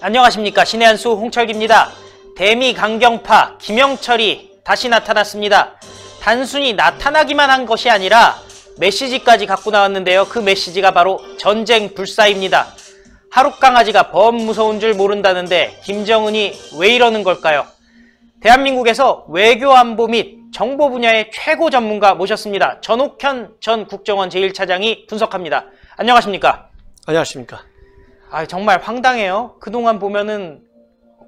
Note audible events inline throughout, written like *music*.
안녕하십니까 신의 한수 홍철기입니다. 대미 강경파 김영철이 다시 나타났습니다. 단순히 나타나기만 한 것이 아니라 메시지까지 갖고 나왔는데요. 그 메시지가 바로 전쟁 불사입니다. 하룻강아지가 범 무서운 줄 모른다는데 김정은이 왜 이러는 걸까요? 대한민국에서 외교안보 및 정보 분야의 최고 전문가 모셨습니다. 전옥현 전 국정원 제1차장이 분석합니다. 안녕하십니까? 안녕하십니까? 아, 정말 황당해요. 그동안 보면은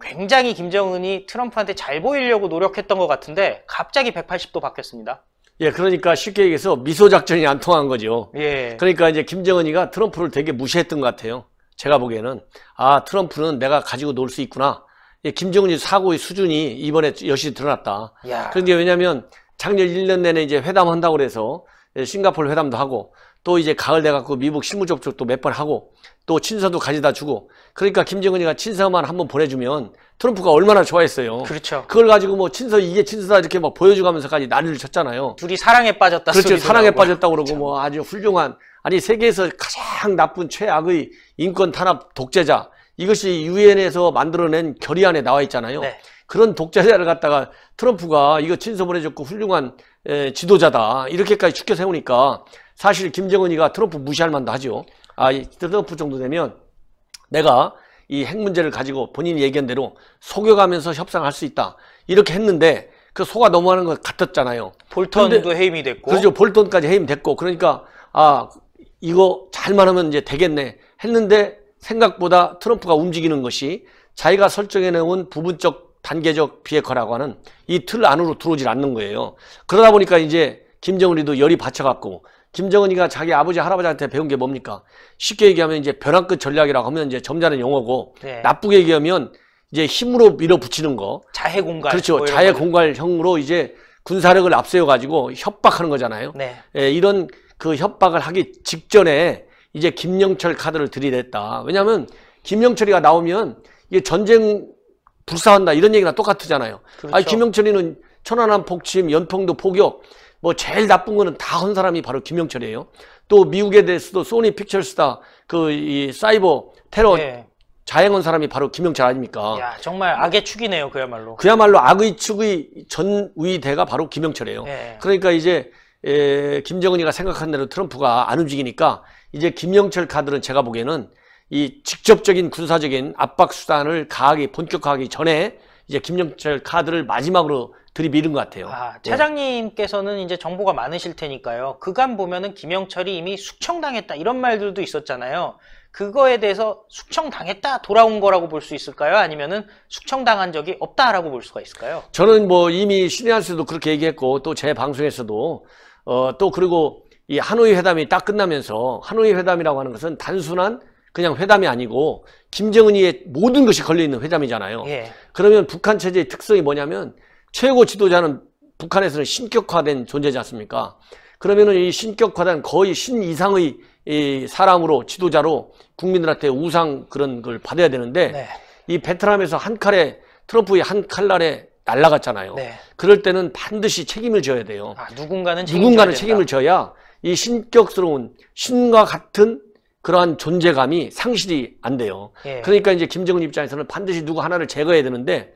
굉장히 김정은이 트럼프한테 잘 보이려고 노력했던 것 같은데 갑자기 180도 바뀌었습니다. 예, 그러니까 쉽게 얘기해서 미소 작전이 안 통한 거죠. 예. 그러니까 이제 김정은이가 트럼프를 되게 무시했던 것 같아요. 제가 보기에는 아 트럼프는 내가 가지고 놀 수 있구나. 예, 김정은이 사고의 수준이 이번에 여실히 드러났다. 야. 그런데 왜냐하면 작년 1년 내내 이제 회담한다고 그래서 예, 싱가폴 회담도 하고 또 이제 가을 돼갖고 미국 실무 접촉도 몇 번 하고 또 친서도 가져다 주고 그러니까 김정은이가 친서만 한번 보내주면 트럼프가 얼마나 좋아했어요. 그렇죠. 그걸 가지고 뭐 친서 이게 친서다 이렇게 막 보여주면서까지 난리를 쳤잖아요. 둘이 사랑에 빠졌다. 그렇죠. 사랑에 빠졌다 그러고 그렇죠. 뭐 아주 훌륭한 아니 세계에서 가장 나쁜 최악의 인권 탄압 독재자 이것이 유엔에서 만들어낸 결의안에 나와 있잖아요. 네. 그런 독재자를 갖다가 트럼프가 이거 친서보내줬고 훌륭한 에, 지도자다 이렇게까지 축켜 세우니까 사실 김정은이가 트럼프 무시할 만도 하죠. 아 트럼프 정도 되면 내가 이 핵 문제를 가지고 본인이 얘기한 대로 속여가면서 협상할 수 있다 이렇게 했는데 그 소가 넘어가는 것 같았잖아요. 볼턴도 근데, 해임이 됐고 그렇죠. 볼턴까지 해임됐고 그러니까 아 이거 잘만 하면 이제 되겠네 했는데 생각보다 트럼프가 움직이는 것이 자기가 설정해 놓은 부분적 단계적 비핵화라고 하는 이 틀 안으로 들어오질 않는 거예요. 그러다 보니까 이제 김정은이도 열이 받쳐갖고 김정은이가 자기 아버지 할아버지한테 배운 게 뭡니까? 쉽게 얘기하면 이제 벼랑끝 전략이라고 하면 이제 점잖은 용어고 네. 나쁘게 얘기하면 이제 힘으로 밀어붙이는 거. 자해 공갈. 그렇죠. 뭐 자해 공갈형으로 이제 군사력을 앞세워 가지고 협박하는 거잖아요. 네. 예, 이런 그 협박을 하기 직전에 이제 김영철 카드를 들이댔다. 왜냐하면 김영철이가 나오면 이게 전쟁 불사한다 이런 얘기나 똑같잖아요 그렇죠. 아니 김영철이는 천안함 폭침, 연평도 폭격뭐 제일 나쁜 거는 다 한 사람이 바로 김영철이에요. 또 미국에 대해서도 소니 픽처스다 그이 사이버 테러 네. 자행한 사람이 바로 김영철 아닙니까? 야, 정말 악의 축이네요, 그야말로. 그야말로 악의 축의 전위대가 바로 김영철이에요. 네. 그러니까 이제 에, 예, 김정은이가 생각한 대로 트럼프가 안 움직이니까 이제 김영철 카드는 제가 보기에는 이 직접적인 군사적인 압박 수단을 가하기 본격화하기 전에 이제 김영철 카드를 마지막으로 들이밀은 것 같아요. 아, 차장님께서는 네. 이제 정보가 많으실 테니까요. 그간 보면은 김영철이 이미 숙청당했다 이런 말들도 있었잖아요. 그거에 대해서 숙청당했다 돌아온 거라고 볼 수 있을까요? 아니면은 숙청당한 적이 없다라고 볼 수가 있을까요? 저는 뭐 이미 시의한스도 그렇게 얘기했고 또 제 방송에서도 어, 또 그리고 이 하노이 회담이 딱 끝나면서 하노이 회담이라고 하는 것은 단순한 그냥 회담이 아니고 김정은이의 모든 것이 걸려있는 회담이잖아요. 예. 그러면 북한 체제의 특성이 뭐냐면 최고 지도자는 북한에서는 신격화된 존재지 않습니까? 그러면이 신격화된 거의 신 이상의 이 사람으로 지도자로 국민들한테 우상 그런 걸 받아야 되는데 네. 이 베트남에서 한 칼에 트럼프의 한 칼날에 날라갔잖아요. 네. 그럴 때는 반드시 책임을 져야 돼요. 아, 누군가는 누군가는 책임을 져야 이 신격스러운 신과 같은 그러한 존재감이 상실이 안 돼요. 예. 그러니까 이제 김정은 입장에서는 반드시 누구 하나를 제거해야 되는데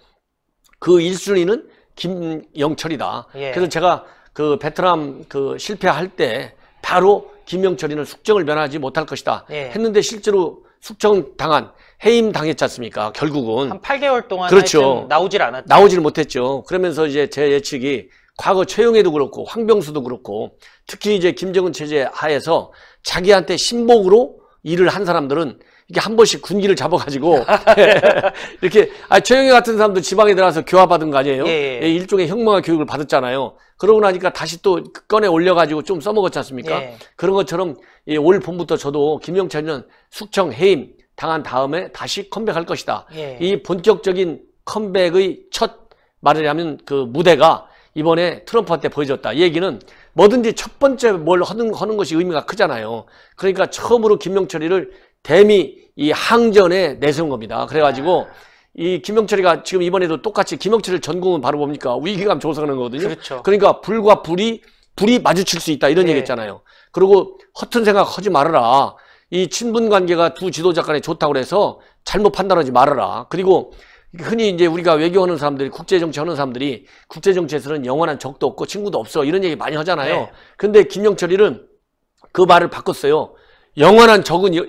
그 1순위는 김영철이다. 예. 그래서 제가 그 베트남 그 실패할 때 바로 김영철이는 숙정을 면하지 못할 것이다. 예. 했는데 실제로 숙정 당한 해임 당했지 않습니까? 결국은 한 8개월 동안 그렇죠. 나오질 않았죠. 나오질 못했죠. 그러면서 이제 제 예측이 과거 최영애도 그렇고 황병수도 그렇고 특히 이제 김정은 체제 하에서 자기한테 신복으로 일을 한 사람들은 이게 한 번씩 군기를 잡아가지고 *laughs* 이렇게 아 최영애 같은 사람도 지방에 들어와서 교화 받은 거 아니에요? 예, 예. 예 일종의 혁명화 교육을 받았잖아요. 그러고 나니까 다시 또 꺼내 올려가지고 좀 써먹었지 않습니까? 예. 그런 것처럼 예, 올 봄부터 저도 김영철은 숙청 해임 당한 다음에 다시 컴백할 것이다. 예. 이 본격적인 컴백의 첫 말이라면 그 무대가 이번에 트럼프한테 보여줬다. 얘기는 뭐든지 첫 번째 뭘 하는, 하는 것이 의미가 크잖아요. 그러니까 처음으로 김명철이를 대미 이 항전에 내세운 겁니다. 그래가지고 이 김명철이가 지금 이번에도 똑같이 김명철을 전공은 바로 뭡니까 위기감 조사하는 거거든요. 그렇죠. 그러니까 불과 불이 불이 마주칠 수 있다 이런 네. 얘기했잖아요. 그리고 허튼 생각 하지 말아라. 이 친분 관계가 두 지도자 간에 좋다고 해서 잘못 판단하지 말아라. 그리고 그러니까 흔히 이제 우리가 외교하는 사람들이 국제정치 하는 사람들이 국제정치에서는 영원한 적도 없고 친구도 없어 이런 얘기 많이 하잖아요. 네. 근데 김영철이는 그 말을 바꿨어요. 영원한 적은 여,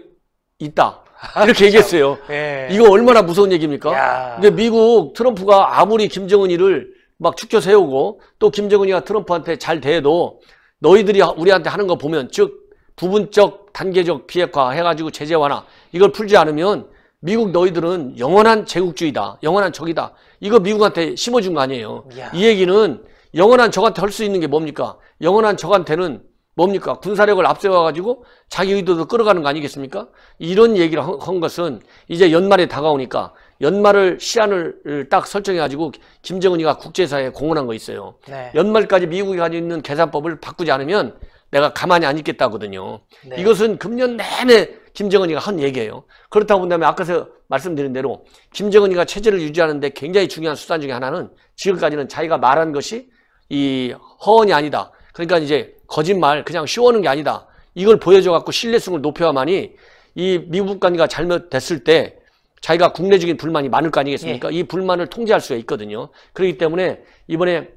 있다. 아, 이렇게 그렇죠. 얘기했어요. 네. 이거 얼마나 무서운 얘기입니까? 근데 미국 트럼프가 아무리 김정은이를 막 축켜 세우고 또 김정은이가 트럼프한테 잘 대해도 너희들이 우리한테 하는 거 보면 즉 부분적 단계적 비핵화 해가지고 제재 완화 이걸 풀지 않으면 미국 너희들은 영원한 제국주의다. 영원한 적이다. 이거 미국한테 심어준 거 아니에요. 이야. 이 얘기는 영원한 적한테 할 수 있는 게 뭡니까? 영원한 적한테는 뭡니까? 군사력을 앞세워가지고 자기 의도도 끌어가는 거 아니겠습니까? 이런 얘기를 한 것은 이제 연말에 다가오니까 연말을 시한을 딱 설정해가지고 김정은이가 국제사회에 공헌한 거 있어요. 네. 연말까지 미국이 가지고 있는 계산법을 바꾸지 않으면 내가 가만히 안 있겠다거든요. 네. 이것은 금년 내내 김정은이가 한 얘기예요. 그렇다고 본다면 아까 말씀드린 대로 김정은이가 체제를 유지하는데 굉장히 중요한 수단 중에 하나는 지금까지는 자기가 말한 것이 이 허언이 아니다. 그러니까 이제 거짓말 그냥 쉬워는 게 아니다. 이걸 보여줘갖고 신뢰성을 높여야만이 이 미국 관계가 잘못됐을 때 자기가 국내적인 불만이 많을 거 아니겠습니까? 예. 이 불만을 통제할 수가 있거든요. 그렇기 때문에 이번에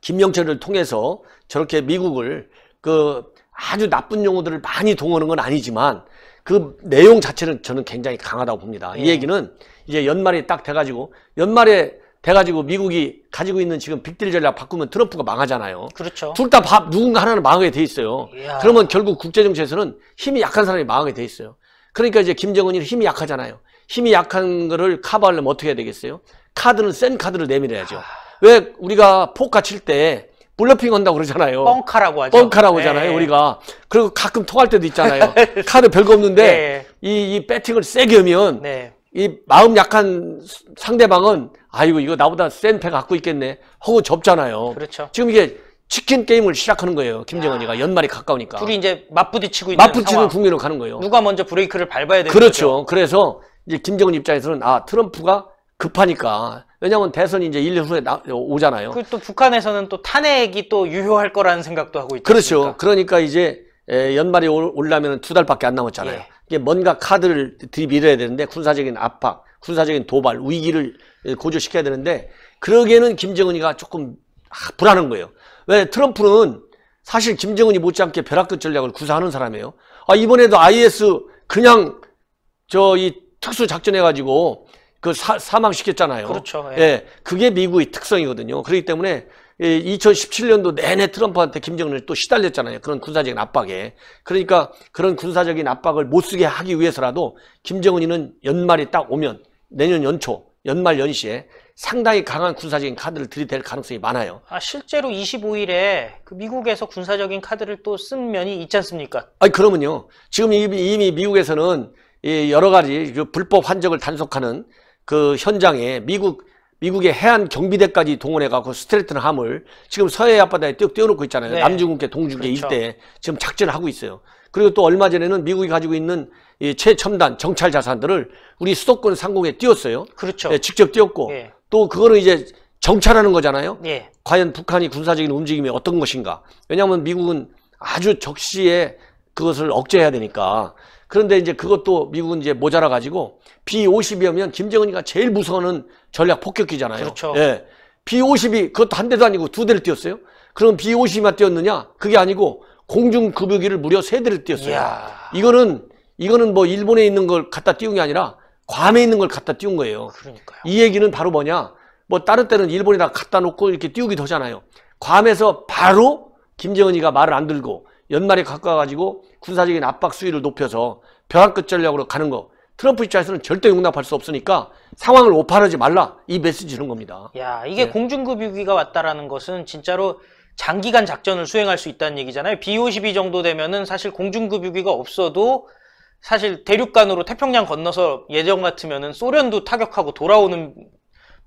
김영철을 통해서 저렇게 미국을 그 아주 나쁜 용어들을 많이 동원한 건 아니지만 그 내용 자체는 저는 굉장히 강하다고 봅니다. 예. 이 얘기는 이제 연말이 딱 돼가지고 연말에 돼가지고 미국이 가지고 있는 지금 빅딜 전략 바꾸면 트럼프가 망하잖아요. 그렇죠. 둘다 누군가 하나는 망하게 돼 있어요. 이야. 그러면 결국 국제정치에서는 힘이 약한 사람이 망하게 돼 있어요. 그러니까 이제 김정은이 힘이 약하잖아요. 힘이 약한 거를 커버하려면 어떻게 해야 되겠어요? 카드는 센 카드를 내밀어야죠. 아... 왜 우리가 포카 칠때 블러핑 한다고 그러잖아요. 뻥카라고 하죠. 뻥카라고 하잖아요, 예. 우리가. 그리고 가끔 통할 때도 있잖아요. *laughs* 예. 카드 별거 없는데, 예. 이, 이 배팅을 세게 하면, 네. 이 마음 약한 상대방은, 아이고, 이거 나보다 센 패 갖고 있겠네. 하고 접잖아요. 그렇죠. 지금 이게 치킨 게임을 시작하는 거예요, 김정은이가. 야. 연말이 가까우니까. 둘이 이제 맞부딪히고 있는 맞부딪히는 국면으로 가는 거예요. 누가 먼저 브레이크를 밟아야 되는 그렇죠. 거죠. 그렇죠. 그래서 이제 김정은 입장에서는, 아, 트럼프가 급하니까 왜냐하면 대선이 이제 1년 후에 나, 오잖아요. 그리고또 북한에서는 또 탄핵이 또 유효할 거라는 생각도 하고 있죠. 그렇죠. 그러니까 이제 에, 연말이 올라면 두 달밖에 안 남았잖아요. 예. 이게 뭔가 카드를 들이밀어야 되는데 군사적인 압박, 군사적인 도발, 위기를 고조시켜야 되는데 그러기에는 김정은이가 조금 아, 불안한 거예요. 왜 트럼프는 사실 김정은이 못지않게 벼락끝 전략을 구사하는 사람이에요. 아, 이번에도 IS 그냥 저 이 특수 작전해가지고 그 사, 사망시켰잖아요. 그렇죠. 예. 예. 그게 미국의 특성이거든요. 그렇기 때문에 2017년도 예, 내내 트럼프한테 김정은을또 시달렸잖아요. 그런 군사적인 압박에. 그러니까 그런 군사적인 압박을 못 쓰게 하기 위해서라도 김정은이는 연말이 딱 오면 내년 연초, 연말 연시에 상당히 강한 군사적인 카드를 들이댈 가능성이 많아요. 아, 실제로 25일에 그 미국에서 군사적인 카드를 또 쓴 면이 있지 않습니까? 아니, 그러면요. 지금 이미, 이미 미국에서는 이 예, 여러 가지 그 불법 환적을 단속하는 그 현장에 미국 미국의 해안 경비대까지 동원해 갖고 스트레튼함을 지금 서해 앞바다에 띄워 띄워놓고 있잖아요. 네. 남중국해, 동중국해 그렇죠. 일대에 지금 작전을 하고 있어요. 그리고 또 얼마 전에는 미국이 가지고 있는 이 최첨단 정찰 자산들을 우리 수도권 상공에 띄웠어요. 그렇죠. 네, 직접 띄웠고 네. 또 그거는 이제 정찰하는 거잖아요. 예. 과연 북한이 군사적인 움직임이 어떤 것인가? 왜냐하면 미국은 아주 적시에 그것을 억제해야 되니까 그런데 이제 그것도 미국은 이제 모자라 가지고 B50이면 김정은이가 제일 무서워하는 전략 폭격기잖아요. 그렇죠. 예. B50이 그것도 한 대도 아니고 두 대를 띄웠어요. 그럼 B50만 띄웠느냐? 그게 아니고 공중 급유기를 무려 세 대를 띄웠어요. 이야. 이거는 이거는 뭐 일본에 있는 걸 갖다 띄운 게 아니라 괌에 있는 걸 갖다 띄운 거예요. 그러니까요. 이 얘기는 바로 뭐냐? 뭐 다른 때는 일본에다 갖다 놓고 이렇게 띄우기도 하잖아요. 괌에서 바로 김정은이가 말을 안 들고 연말에 가까워가지고 군사적인 압박 수위를 높여서 벼랑끝 전략으로 가는 거 트럼프 입장에서는 절대 용납할 수 없으니까 상황을 오판하지 말라 이 메시지 주는 겁니다. 야 이게 네. 예. 공중급 위기가 왔다라는 것은 진짜로 장기간 작전을 수행할 수 있다는 얘기잖아요. B52 정도 되면은 사실 공중급 위기가 없어도 사실 대륙간으로 태평양 건너서 예정 같으면은 소련도 타격하고 돌아오는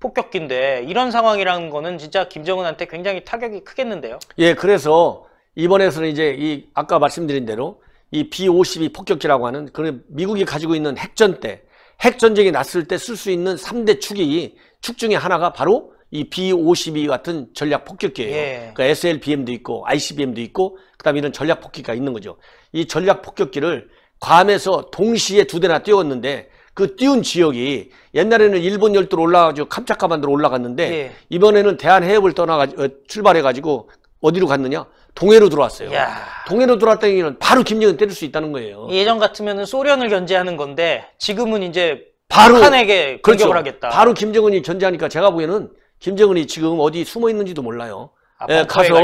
폭격기인데 이런 상황이라는 거는 진짜 김정은한테 굉장히 타격이 크겠는데요. 예, 그래서 이번에서는 이제 이 아까 말씀드린 대로 이 B-52 폭격기라고 하는 그런 미국이 가지고 있는 핵전 때 핵전쟁이 났을 때 쓸 수 있는 3대 축이 축 중에 하나가 바로 이 B-52 같은 전략 폭격기예요. 예. 그러니까 SLBM도 있고 ICBM도 있고 그다음에 이런 전략 폭격기가 있는 거죠. 이 전략 폭격기를 괌에서 동시에 두 대나 띄웠는데 그 띄운 지역이 옛날에는 일본 열도로 올라가지고 캄차카반도로 올라갔는데 예. 이번에는 대한해협을 떠나가 어, 출발해가지고 어디로 갔느냐? 동해로 들어왔어요. 야. 동해로 들어왔다는 얘기는 바로 김정은 때릴 수 있다는 거예요. 예전 같으면 소련을 견제하는 건데 지금은 이제 바로 북한에게 그렇죠. 공격을 그렇죠. 하겠다. 바로 김정은이 견제하니까 제가 보기에는 김정은이 지금 어디 숨어 있는지도 몰라요. 아, 예, 가서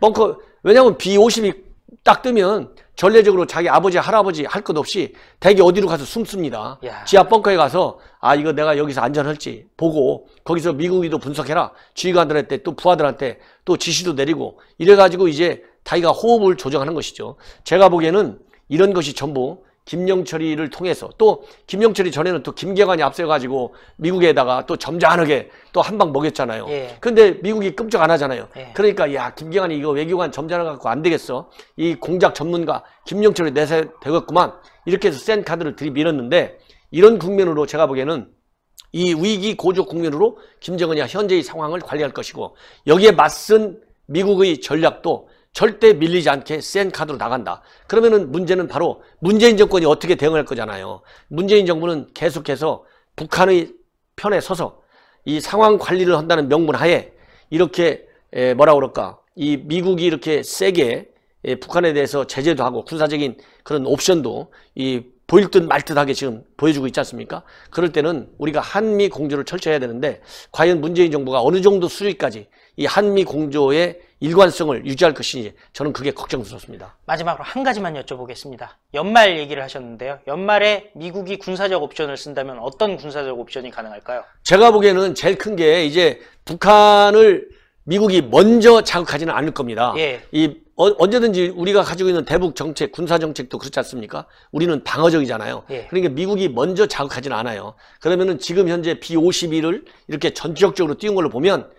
벙커 왜냐하면 B 52딱 뜨면 전례적으로 자기 아버지 할아버지 할 것 없이 대개 어디로 가서 숨습니다. 야. 지하 벙커에 가서 아 이거 내가 여기서 안전할지 보고 거기서 미국이도 분석해라 지휘관들한테 또 부하들한테 또 지시도 내리고 이래가지고 이제 자기가 호흡을 조정하는 것이죠. 제가 보기에는 이런 것이 전부 김영철이를 통해서 또 김영철이 전에는 또 김경환이 앞서가지고 미국에다가 또 점잖하게 또 한방 먹였잖아요. 예. 근데 미국이 끔찍 안 하잖아요. 예. 그러니까 야 김경환이 이거 외교관 점잖아 갖고 안 되겠어. 이 공작 전문가 김영철이 내세 되겠구만. 이렇게 해서 센 카드를 들이밀었는데 이런 국면으로 제가 보기에는 이 위기 고조 국면으로 김정은이 현재의 상황을 관리할 것이고 여기에 맞선 미국의 전략도 절대 밀리지 않게 센 카드로 나간다. 그러면은 문제는 바로 문재인 정권이 어떻게 대응할 거잖아요. 문재인 정부는 계속해서 북한의 편에 서서 이 상황 관리를 한다는 명분 하에 이렇게 에 뭐라 그럴까 이 미국이 이렇게 세게 북한에 대해서 제재도 하고 군사적인 그런 옵션도 이 보일 듯 말 듯하게 지금 보여주고 있지 않습니까? 그럴 때는 우리가 한미 공조를 철저해야 되는데 과연 문재인 정부가 어느 정도 수위까지 이 한미 공조의 일관성을 유지할 것인지 저는 그게 걱정스럽습니다. 마지막으로 한 가지만 여쭤보겠습니다. 연말 얘기를 하셨는데요. 연말에 미국이 군사적 옵션을 쓴다면 어떤 군사적 옵션이 가능할까요? 제가 보기에는 제일 큰 게 이제 북한을 미국이 먼저 자극하지는 않을 겁니다. 예. 이 어, 언제든지 우리가 가지고 있는 대북 정책, 군사 정책도 그렇지 않습니까? 우리는 방어적이잖아요. 예. 그러니까 미국이 먼저 자극하지는 않아요. 그러면은 지금 현재 B52를 이렇게 전격적으로 띄운 걸로 보면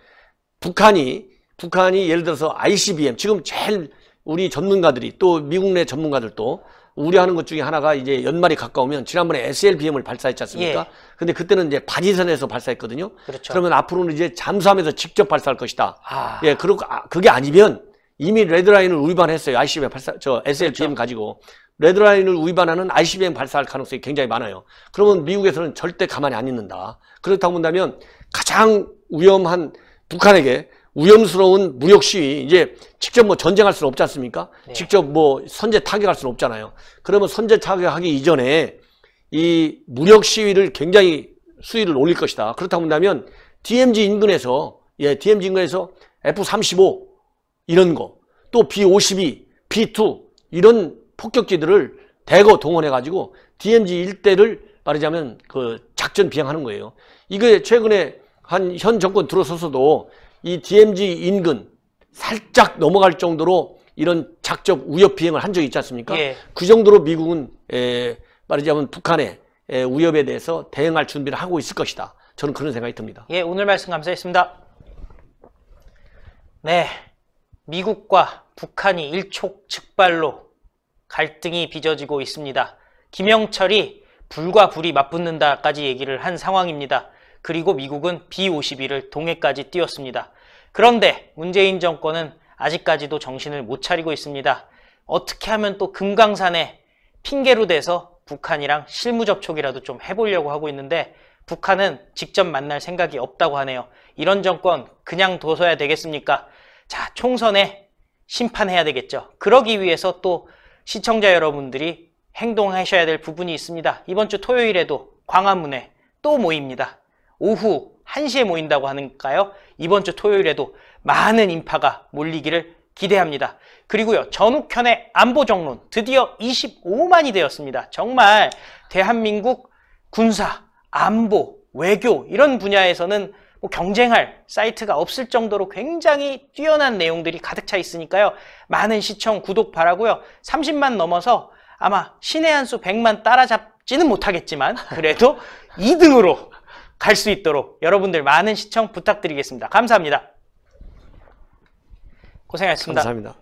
북한이 북한이 예를 들어서 ICBM 지금 제일 우리 전문가들이 또 미국 내 전문가들도 우려하는 것 중에 하나가 이제 연말이 가까우면 지난번에 SLBM을 발사했지 않습니까? 예. 근데 그때는 이제 바지선에서 발사했거든요. 그렇죠. 그러면 앞으로는 이제 잠수함에서 직접 발사할 것이다. 아. 예, 그리고 아, 그게 아니면 이미 레드라인을 위반했어요. ICBM 발사, 저 SLBM 그렇죠. 가지고. 레드라인을 위반하는 ICBM 발사할 가능성이 굉장히 많아요. 그러면 미국에서는 절대 가만히 안 있는다. 그렇다고 본다면 가장 위험한 북한에게 위험스러운 무력 시위 이제 직접 뭐 전쟁할 수는 없지 않습니까? 네. 직접 뭐 선제 타격할 수는 없잖아요. 그러면 선제 타격하기 이전에 이 무력 시위를 굉장히 수위를 올릴 것이다. 그렇다고 한다면 DMZ 인근에서 예, DMZ 인근에서 F35 이런 거 또 B52, B2 이런 폭격기들을 대거 동원해 가지고 DMZ 일대를 말하자면 그 작전 비행하는 거예요. 이게 최근에 한 현 정권 들어서서도 이 DMZ 인근 살짝 넘어갈 정도로 이런 작적 우협 비행을 한 적이 있지 않습니까? 예. 그 정도로 미국은 에, 말하자면 북한의 에, 우협에 대해서 대응할 준비를 하고 있을 것이다. 저는 그런 생각이 듭니다. 예, 오늘 말씀 감사했습니다. 네, 미국과 북한이 일촉즉발로 갈등이 빚어지고 있습니다. 김영철이 불과 불이 맞붙는다까지 얘기를 한 상황입니다. 그리고 미국은 B-52를 동해까지 띄웠습니다. 그런데 문재인 정권은 아직까지도 정신을 못 차리고 있습니다. 어떻게 하면 또 금강산에 핑계로 돼서 북한이랑 실무 접촉이라도 좀 해보려고 하고 있는데 북한은 직접 만날 생각이 없다고 하네요. 이런 정권 그냥 둬서야 되겠습니까? 자, 총선에 심판해야 되겠죠. 그러기 위해서 또 시청자 여러분들이 행동하셔야 될 부분이 있습니다. 이번 주 토요일에도 광화문에 또 모입니다. 오후 1시에 모인다고 하니까요. 이번 주 토요일에도 많은 인파가 몰리기를 기대합니다. 그리고요. 전욱현의 안보정론 드디어 25만이 되었습니다. 정말 대한민국 군사, 안보, 외교 이런 분야에서는 뭐 경쟁할 사이트가 없을 정도로 굉장히 뛰어난 내용들이 가득 차 있으니까요. 많은 시청, 구독 바라고요. 30만 넘어서 아마 신의 한 수 100만 따라잡지는 못하겠지만 그래도 2등으로 *laughs* 갈수 있도록 여러분들 많은 시청 부탁드리겠습니다. 감사합니다. 고생하셨습니다. 감사합니다.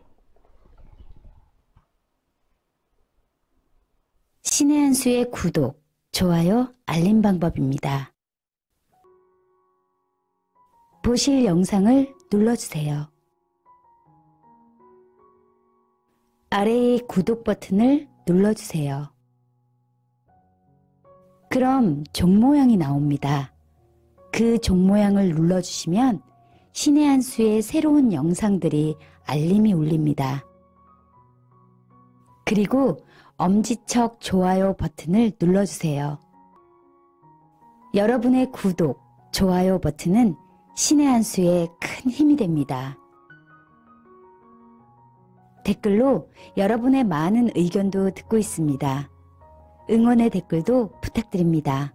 신의 한 수의 구독, 좋아요, 알림 방법입니다. 보실 영상을 눌러주세요. 아래의 구독 버튼을 눌러주세요. 그럼 종 모양이 나옵니다. 그 종 모양을 눌러주시면 신의 한 수의 새로운 영상들이 알림이 울립니다. 그리고 엄지척 좋아요 버튼을 눌러주세요. 여러분의 구독, 좋아요 버튼은 신의 한 수에 큰 힘이 됩니다. 댓글로 여러분의 많은 의견도 듣고 있습니다. 응원의 댓글도 부탁드립니다.